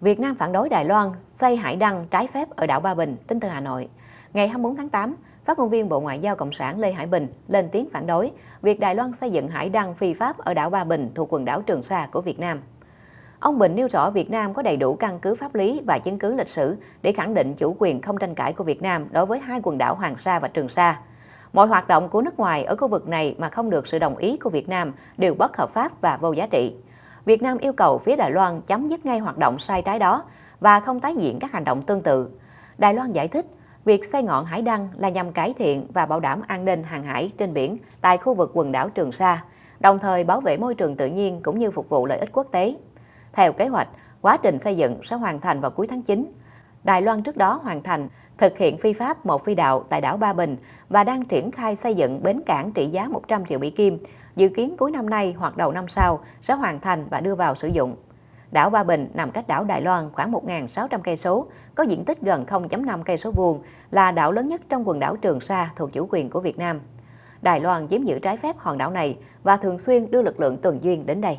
Việt Nam phản đối Đài Loan xây hải đăng trái phép ở đảo Ba Bình, tin từ Hà Nội. Ngày 24 tháng 8, phát ngôn viên Bộ Ngoại giao Cộng sản Lê Hải Bình lên tiếng phản đối việc Đài Loan xây dựng hải đăng phi pháp ở đảo Ba Bình thuộc quần đảo Trường Sa của Việt Nam. Ông Bình nêu rõ Việt Nam có đầy đủ căn cứ pháp lý và chứng cứ lịch sử để khẳng định chủ quyền không tranh cãi của Việt Nam đối với hai quần đảo Hoàng Sa và Trường Sa. Mọi hoạt động của nước ngoài ở khu vực này mà không được sự đồng ý của Việt Nam đều bất hợp pháp và vô giá trị. Việt Nam yêu cầu phía Đài Loan chấm dứt ngay hoạt động sai trái đó và không tái diễn các hành động tương tự. Đài Loan giải thích, việc xây ngọn hải đăng là nhằm cải thiện và bảo đảm an ninh hàng hải trên biển tại khu vực quần đảo Trường Sa, đồng thời bảo vệ môi trường tự nhiên cũng như phục vụ lợi ích quốc tế. Theo kế hoạch, quá trình xây dựng sẽ hoàn thành vào cuối tháng 9. Đài Loan trước đó hoàn thành thực hiện phi pháp một phi đạo tại đảo Ba Bình và đang triển khai xây dựng bến cảng trị giá 100 triệu Mỹ Kim, dự kiến cuối năm nay hoặc đầu năm sau sẽ hoàn thành và đưa vào sử dụng. Đảo Ba Bình nằm cách đảo Đài Loan khoảng 1.600 cây số, có diện tích gần 0.5 cây số vuông, là đảo lớn nhất trong quần đảo Trường Sa thuộc chủ quyền của Việt Nam. Đài Loan chiếm giữ trái phép hòn đảo này và thường xuyên đưa lực lượng tuần duyên đến đây.